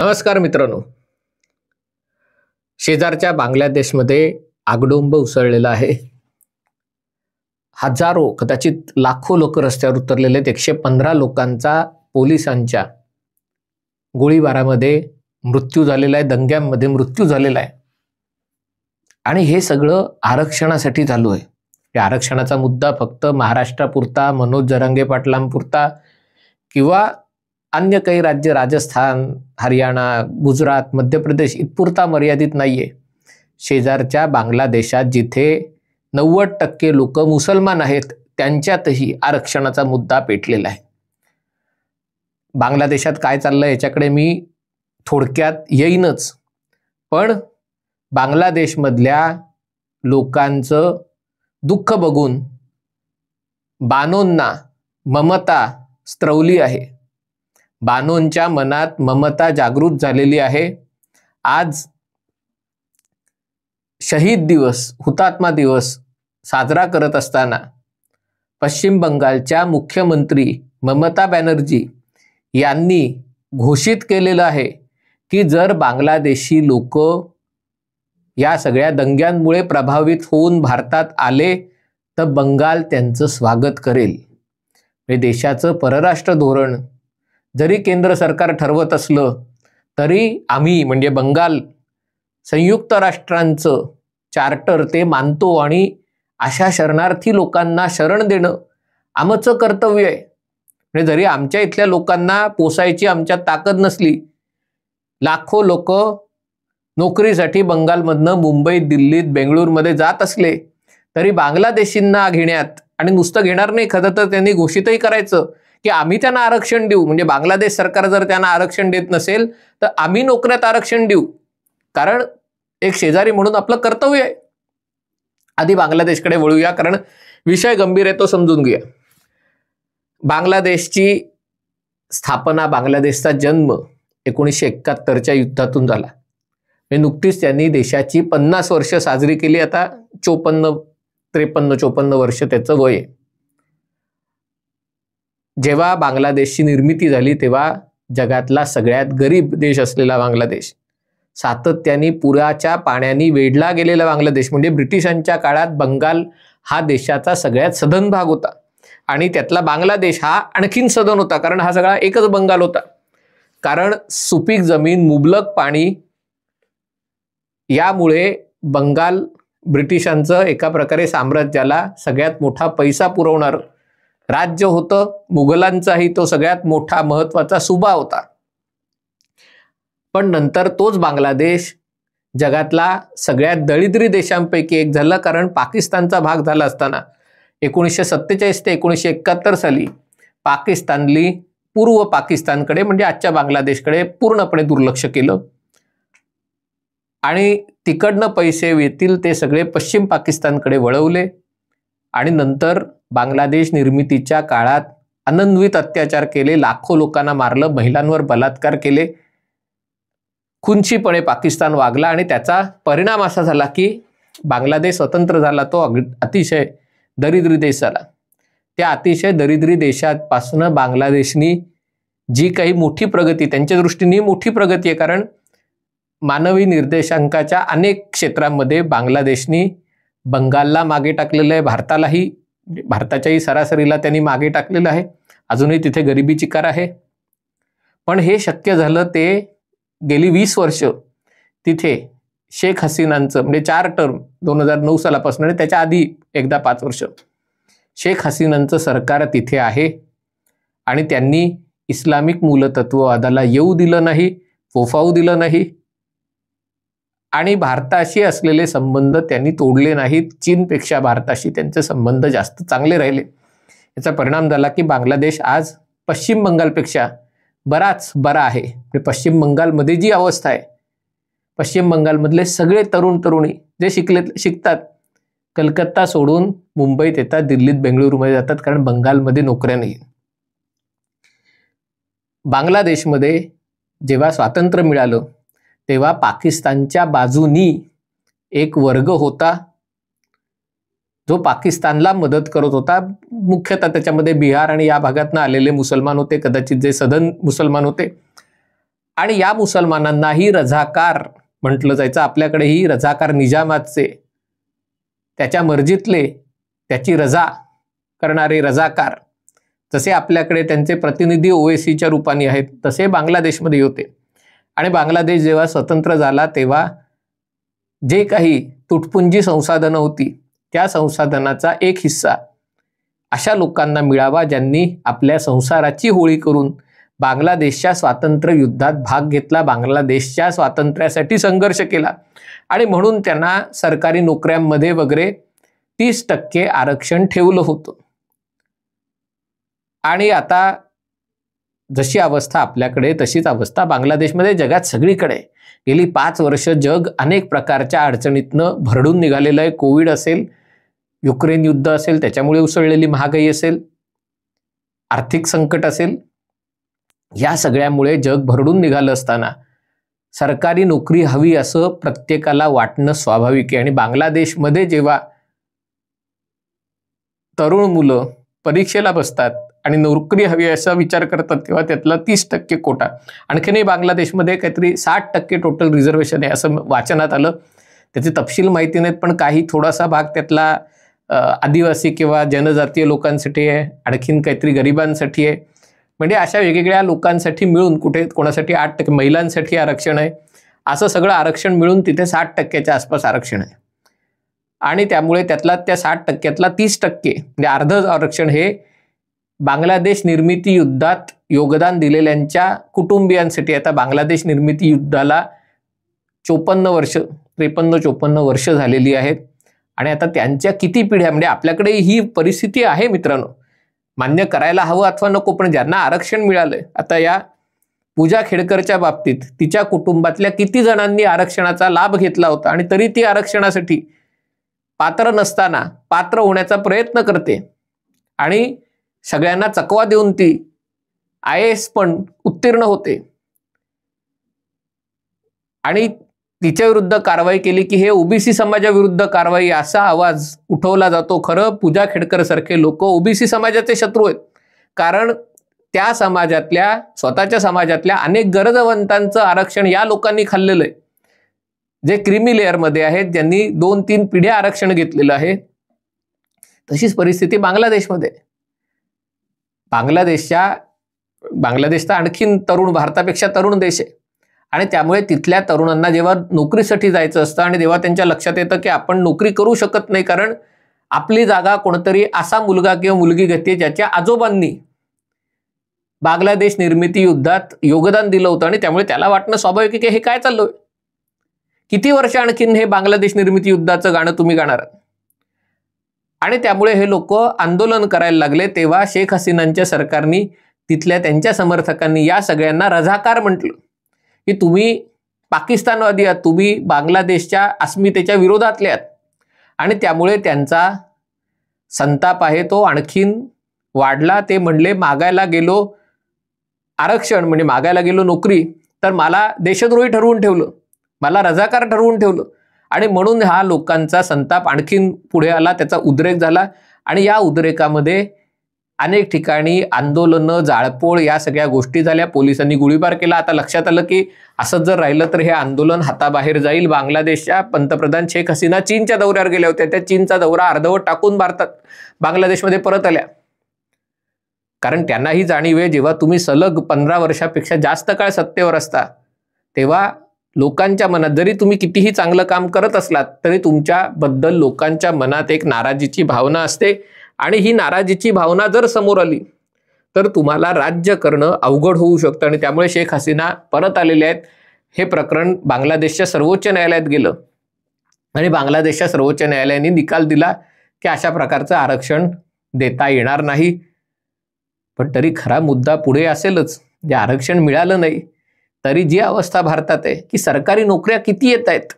नमस्कार मित्रांनो शेजारच्या बांगलादेशमध्ये आगडोंब उसळलेला आहे हजारो कदाचित लाखो लोक रस्त्यावर उतरलेले आहेत एकशे पंधरा लोकांचा पोलिसांच्या गोळीबारामध्ये मृत्यू झालेला आहे दंग्यांमध्ये मृत्यू झालेला आहे आणि हे सगळं आरक्षणासाठी चालू आहे या आरक्षणाचा मुद्दा फक्त महाराष्ट्रापुरता मनोज जरंगे पाटलांपुरता किंवा अन्य काही राज्य राजस्थान हरियाणा गुजरात मध्य प्रदेश इतपुरता मर्यादित नाही आहे शेजारच्या बांगलादेशात जिथे नव्वद टक्के लोक मुसलमान आहेत त्यांच्यातही आरक्षणाचा मुद्दा पेटलेला आहे बांगलादेशात काय चाललं याच्याकडे मी थोडक्यात येईनच पण बांगलादेशमधल्या लोकांचं दुःख बघून बानोंना ममता स्त्रवली आहे बानोंच्या मनात ममता जागृत झालेली आहे आज शहीद दिवस हुतात्मा दिवस साजरा करत असताना पश्चिम बंगालच्या मुख्यमंत्री ममता बॅनर्जी यांनी घोषित केलेलं आहे की जर बांगलादेशी लोक या सगळ्या दंग्यांमुळे प्रभावित होऊन भारतात आले तर बंगाल त्यांचं स्वागत करेल म्हणजे देशाचं परराष्ट्र धोरण जरी केंद्र सरकार ठरवत असलं तरी आम्ही म्हणजे बंगाल संयुक्त राष्ट्रांचं चार्टर ते मानतो आणि अशा शरणार्थी लोकांना शरण देणं आमचं कर्तव्य आहे म्हणजे जरी आमच्या इथल्या लोकांना पोसायची आमच्यात ताकद नसली लाखो लोक नोकरीसाठी बंगालमधनं मुंबई दिल्लीत बेंगळूरमध्ये जात असले तरी बांगलादेशींना घेण्यात आणि नुसतं घेणार नाही खरं तर त्यांनी घोषितही करायचं की आम्ही त्यांना आरक्षण देऊ म्हणजे बांगलादेश सरकार जर त्यांना आरक्षण देत नसेल तर आम्ही नोकऱ्यात आरक्षण देऊ कारण एक शेजारी म्हणून आपलं कर्तव्य आहे आधी बांगलादेशकडे वळूया कारण विषय गंभीर आहे तो समजून घेऊया बांगलादेशची स्थापना बांगलादेशचा जन्म एकोणीसशे एकाहत्तरच्या युद्धातून झाला नुकतीच त्यांनी देशाची पन्नास वर्ष साजरी केली आता चोपन्न त्रेपन्न चोपन्न वर्ष त्याचं वय आहे जेव्हा बांगलादेशची निर्मिती झाली तेव्हा जगातला सगळ्यात गरीब देश असलेला बांगलादेश सातत्याने पुराच्या पाण्याने वेढला गेलेला बांगलादेश म्हणजे ब्रिटिशांच्या काळात बंगाल हा देशाचा सगळ्यात सदन भाग होता आणि त्यातला बांगलादेश हा आणखीन सदन होता कारण हा सगळा एकच बंगाल होता कारण सुपीक जमीन मुबलक पाणी यामुळे बंगाल ब्रिटिशांचं एका प्रकारे साम्राज्याला सगळ्यात मोठा पैसा पुरवणार राज्य होतं मुघलांचाही तो सगळ्यात मोठा महत्वाचा सुभा होता पण नंतर तोच बांगलादेश जगातला सगळ्यात दळिद्री देशांपैकी एक झाला कारण पाकिस्तानचा भाग झाला असताना एकोणीसशे सत्तेचाळीस ते एकोणीसशे एकाहत्तर साली पाकिस्तानली पूर्व पाकिस्तानकडे म्हणजे आजच्या बांगलादेशकडे पूर्णपणे दुर्लक्ष केलं आणि तिकडनं पैसे येतील ते सगळे पश्चिम पाकिस्तानकडे वळवले आणि नंतर बांगलादेश निर्मितीच्या काळात अनन्वित अत्याचार केले लाखो लोकांना मारलं महिलांवर बलात्कार केले खुंचीपणे पाकिस्तान वागला आणि त्याचा परिणाम असा झाला की बांगलादेश स्वतंत्र झाला तो अतिशय दरिद्री देश झाला त्या अतिशय दरिद्री देशापासून बांगलादेशनी जी काही मोठी प्रगती त्यांच्या दृष्टीने मोठी प्रगती आहे कारण मानवी निर्देशांकाच्या अनेक क्षेत्रांमध्ये बांगलादेशनी बंगालला मागे टाकलेलं आहे भारतालाही भारताच्याही सरासरीला त्यांनी मागे टाकलेलं आहे अजूनही तिथे गरिबी चिकार आहे पण हे शक्य झालं ते गेली वीस वर्ष तिथे शेख हसीनांचं म्हणजे चार टर्म दोन हजार नऊ सालापासून आणि त्याच्या आधी एकदा पाच वर्ष शेख हसीनांचं सरकार तिथे आहे आणि त्यांनी इस्लामिक मूलतत्ववादाला येऊ दिलं नाही फोफावू दिलं नाही आणि भारताशी असलेले संबंध त्यांनी तोडले नाहीत चीनपेक्षा भारताशी त्यांचे संबंध जास्त चांगले राहिले याचा परिणाम झाला की बांगलादेश आज पश्चिम बंगालपेक्षा बराच बरा आहे म्हणजे पश्चिम बंगालमध्ये जी अवस्था आहे पश्चिम बंगालमधले सगळे तरुण तरुणी जे शिकले शिकतात कलकत्ता सोडून मुंबईत येतात दिल्लीत बेंगळुरूमध्ये जातात कारण बंगालमध्ये नोकऱ्या नाही बांगलादेशमध्ये जेव्हा स्वातंत्र्य मिळालं तेव्हा पाकिस्तानच्या बाजूनी एक वर्ग होता जो पाकिस्तानला मदत करत होता मुख्यतः त्याच्यामध्ये बिहार आणि या भागातनं आलेले मुसलमान होते कदाचित जे सदन मुसलमान होते आणि या मुसलमानांनाही रझाकार म्हटलं जायचं आपल्याकडेही रझाकार निजामाचे त्याच्या मर्जीतले त्याची रजा करणारे रजाकार जसे आपल्याकडे त्यांचे प्रतिनिधी ओएसीच्या रूपाने आहेत तसे बांगलादेशमध्ये होते आणि बांगलादेश जेव्हा स्वतंत्र झाला तेव्हा जे काही तुटपुंजी संसाधनं होती त्या संसाधनाचा एक हिस्सा अशा लोकांना मिळावा ज्यांनी आपल्या संसाराची होळी करून बांगलादेशच्या स्वातंत्र्य युद्धात भाग घेतला बांगलादेशच्या स्वातंत्र्यासाठी संघर्ष केला आणि म्हणून त्यांना सरकारी नोकऱ्यांमध्ये वगैरे तीस टक्के आरक्षण ठेवलं होतं आणि आता जशी अवस्था आपल्याकडे तशीच अवस्था बांगलादेशमध्ये जगात सगळीकडे गेली पाच वर्ष जग अनेक प्रकारच्या अडचणीतनं भरडून निघालेलं आहे कोविड असेल युक्रेन युद्ध असेल त्याच्यामुळे उसळलेली महागाई असेल आर्थिक संकट असेल या सगळ्यामुळे जग भरडून निघालं असताना सरकारी नोकरी हवी असं प्रत्येकाला वाटणं स्वाभाविक आहे आणि बांगलादेशमध्ये जेव्हा तरुण मुलं परीक्षेला बसतात आणि नोकरी हवी असा विचार करतात तेव्हा त्यातला तीस टक्के कोटा आणखीनही बांगलादेशमध्ये काहीतरी साठ टक्के टोटल रिझर्वेशन आहे असं वाचनात आलं त्याचे तपशील माहिती नाहीत पण काही थोडासा भाग त्यातला आदिवासी किंवा जनजातीय लोकांसाठी आहे आणखीन काहीतरी गरिबांसाठी आहे म्हणजे अशा वेगवेगळ्या लोकांसाठी मिळून कुठे कोणासाठी आठ टक्के महिलांसाठी आरक्षण आहे असं सगळं आरक्षण मिळून तिथे साठ टक्क्याच्या आसपास आरक्षण आहे आणि त्यामुळे त्यातला त्या साठ टक्क्यातला तीस टक्के म्हणजे अर्ध आरक्षण हे बांगलादेश निर्मिती युद्धात योगदान दिलेल्यांच्या कुटुंबियांसाठी आता बांगलादेश निर्मिती युद्धाला चोपन्न वर्ष त्रेपन्न चोपन्न वर्ष झालेली आहेत आणि आता त्यांच्या किती पिढ्या म्हणजे आपल्याकडे ही परिस्थिती आहे मित्रांनो मान्य करायला हवं अथवा नको पण ज्यांना आरक्षण मिळालंय आता या पूजा खेडकरच्या बाबतीत तिच्या कुटुंबातल्या किती जणांनी आरक्षणाचा लाभ घेतला होता आणि तरी ती आरक्षणासाठी पात्र नसताना पात्र होण्याचा प्रयत्न करते आणि सगळ्यांना चकवा देऊन ती आय एस पण उत्तीर्ण होते आणि तिच्या विरुद्ध कारवाई केली की हे ओबीसी समाजाविरुद्ध कारवाई असा आवाज उठवला जातो खरं पूजा खेडकर सारखे लोक ओबीसी समाजाचे शत्रू आहेत कारण त्या समाजातल्या स्वतःच्या समाजातल्या अनेक गरजवंतांचं आरक्षण या लोकांनी खाल्लेलं आहे जे क्रिमी लेअरमध्ये आहेत ज्यांनी दोन तीन पिढ्या आरक्षण घेतलेलं आहे तशीच परिस्थिती बांगलादेशमध्ये बांगलादेशच्या बांगलादेश तर आणखीन तरुण भारतापेक्षा तरुण देश आहे आणि त्यामुळे तिथल्या तरुणांना जेव्हा नोकरीसाठी जायचं असतं आणि तेव्हा त्यांच्या लक्षात येतं की आपण नोकरी करू शकत नाही कारण आपली जागा कोणतरी असा मुलगा किंवा मुलगी घेते ज्याच्या आजोबांनी बांगलादेश निर्मिती युद्धात योगदान दिलं होतं आणि त्यामुळे त्याला वाटणं स्वाभाविक आहे की हे काय चाललोय किती वर्ष आणखीन हे बांगलादेश निर्मिती युद्धाचं गाणं तुम्ही गाणार आणि त्यामुळे हे लोक आंदोलन करायला लागले तेव्हा शेख हसीनांच्या सरकारनी तिथल्या त्यांच्या समर्थकांनी या सगळ्यांना रझाकार म्हटलं की तुम्ही पाकिस्तानवादी आहात तुम्ही बांगलादेशच्या अस्मितेच्या विरोधातले आहात आणि त्यामुळे त्यांचा संताप आहे तो आणखीन वाढला ते म्हणले मागायला गेलो आरक्षण म्हणजे मागायला गेलो नोकरी तर मला देशद्रोही ठरवून ठेवलं मला रजाकार ठरवून ठेवलं आणि म्हणून हा लोकांचा संताप आणखीन पुढे आला त्याचा उद्रेक झाला आणि या उद्रेकामध्ये अनेक ठिकाणी आंदोलनं जाळपोळ या सगळ्या गोष्टी झाल्या पोलिसांनी गोळीबार केला आता लक्षात आलं की असंच जर राहिलं तर हे आंदोलन हाताबाहेर जाईल बांगलादेशच्या पंतप्रधान शेख हसीना चीनच्या दौऱ्यावर गेल्या होत्या त्या चीनचा दौरा अर्धवट टाकून भारतात बांगलादेशमध्ये परत आल्या कारण त्यांनाही जाणीव आहे जेव्हा तुम्ही सलग पंधरा वर्षापेक्षा जास्त काळ सत्तेवर असता तेव्हा लोकांच्या मनात जरी तुम्ही कितीही चांगलं काम करत असलात तरी तुमच्याबद्दल लोकांच्या मनात एक नाराजीची भावना असते आणि ही नाराजीची भावना जर समोर आली तर तुम्हाला राज्य करणं अवघड होऊ शकतं आणि त्यामुळे शेख हसीना परत आलेले आहेत हे प्रकरण बांगलादेशच्या सर्वोच्च न्यायालयात गेलं आणि बांगलादेशच्या सर्वोच्च न्यायालयाने निकाल दिला की अशा प्रकारचं आरक्षण देता येणार नाही पण तरी खरा मुद्दा पुढे असेलच जे आरक्षण मिळालं नाही तरी जी अवस्था भारतात आहे की सरकारी नोकऱ्या किती येत आहेत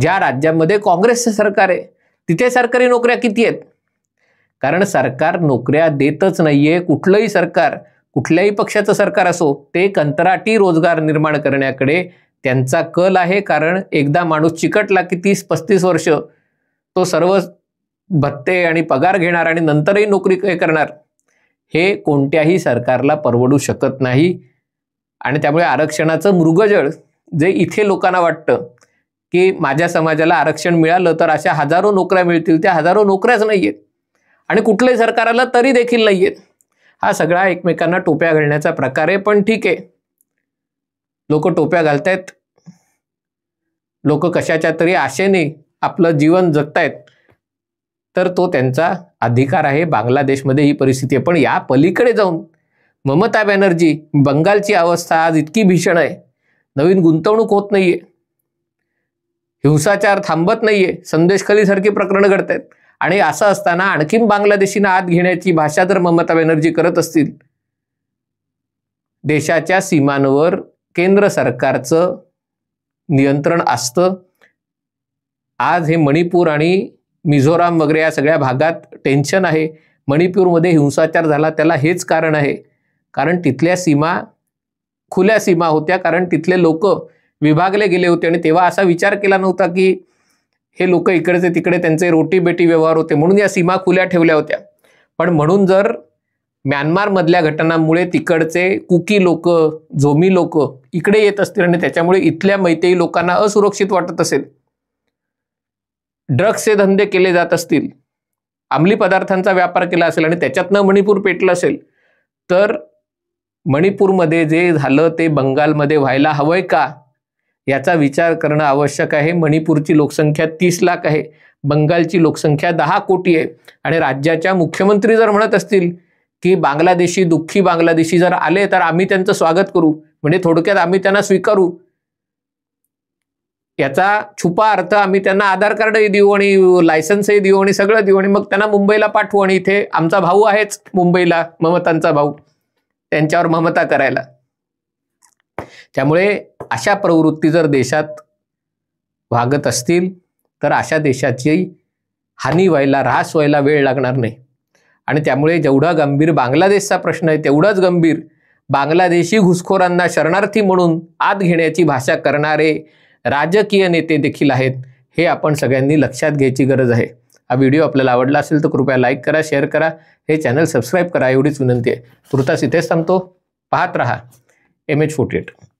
ज्या राज्यामध्ये काँग्रेसचं सरकार आहे तिथे सरकारी नोकऱ्या किती आहेत कारण सरकार नोकऱ्या देतच नाहीये कुठलंही सरकार कुठल्याही पक्षाचं सरकार असो ते कंत्राटी रोजगार निर्माण करण्याकडे त्यांचा कल आहे कारण एकदा माणूस चिकटला की तीस पस्तीस वर्ष तो सर्व भत्ते आणि पगार घेणार आणि नंतरही नोकरी करणार हे कोणत्याही सरकारला परवडू शकत नाही आणि त्यामुळे आरक्षणाचं मृगजळ जे इथे लोकांना वाटतं की माझ्या समाजाला आरक्षण मिळालं तर अशा हजारो नोकऱ्या मिळतील त्या हजारो नोकऱ्याच नाही आहेत आणि कुठल्याही सरकाराला तरी देखील नाही आहेत हा सगळा एकमेकांना टोप्या घालण्याचा प्रकार आहे पण ठीक आहे लोक टोप्या घालतायत लोक कशाच्या तरी आशेने आपलं जीवन जगतायत तर तो त्यांचा अधिकार आहे बांगलादेशमध्ये ही परिस्थिती आहे पण या पलीकडे जाऊन ममता बॅनर्जी बंगालची अवस्था आज इतकी भीषण आहे नवीन गुंतवणूक होत नाही आहे हिंसाचार थांबत नाही आहे संदेशखलीसारखी प्रकरणं घडत आहेत आणि असं असताना आणखीन बांगलादेशींना आत घेण्याची भाषा जर ममता बॅनर्जी करत असतील देशाच्या सीमांवर केंद्र सरकारचं नियंत्रण असतं आज हे मणिपूर आणि मिझोराम वगैरे या सगळ्या भागात टेन्शन आहे मणिपूरमध्ये हिंसाचार झाला त्याला हेच कारण आहे कारण तिथल्या सीमा खुल्या सीमा होत्या कारण तिथले लोक विभागले गेले होते आणि तेव्हा असा विचार केला नव्हता की हे लोक इकडचे तिकडे त्यांचे रोटी बेटी व्यवहार होते म्हणून या सीमा खुल्या ठेवल्या होत्या पण म्हणून जर म्यानमारमधल्या घटनांमुळे तिकडचे कुकी लोक झोमी लोक इकडे येत असतील आणि त्याच्यामुळे इथल्या मैत्री लोकांना असुरक्षित वाटत असेल ड्रग्सचे धंदे केले जात असतील अंमली पदार्थांचा व्यापार केला असेल आणि त्याच्यातनं मणिपूर पेटलं असेल तर मणिपूरमध्ये जे झालं ते बंगालमध्ये व्हायला हवंय का याचा विचार करणं आवश्यक आहे मणिपूरची लोकसंख्या तीस लाख आहे बंगालची लोकसंख्या दहा कोटी आहे आणि राज्याच्या मुख्यमंत्री जर म्हणत असतील की बांगलादेशी दुःखी बांगलादेशी जर आले तर आम्ही त्यांचं स्वागत करू म्हणजे थोडक्यात आम्ही त्यांना स्वीकारू याचा छुपा अर्थ आम्ही त्यांना आधार कार्डही देऊ आणि लायसन्सही देऊ आणि सगळं देऊ आणि मग त्यांना मुंबईला पाठवू आणि इथे आमचा भाऊ आहेच मुंबईला ममतांचा भाऊ त्यांच्यावर ममता करायला त्यामुळे अशा प्रवृत्ती जर देशात वागत असतील तर अशा देशाची हानी व्हायला ऱ्हास व्हायला वेळ लागणार नाही आणि त्यामुळे जेवढा गंभीर बांगलादेशचा प्रश्न आहे तेवढाच गंभीर बांगलादेशी घुसखोरांना शरणार्थी म्हणून आत घेण्याची भाषा करणारे राजकीय नेते देखील आहेत हे आपण सगळ्यांनी लक्षात घ्यायची गरज आहे हा व्हिडिओ आपल्याला आवडला असेल तर कृपया लाईक करा शेअर करा हे चॅनल सबस्क्राईब करा एवढीच विनंती आहे तुर्तास इथेच थांबतो पाहत रहा एम एच फोर्टी एट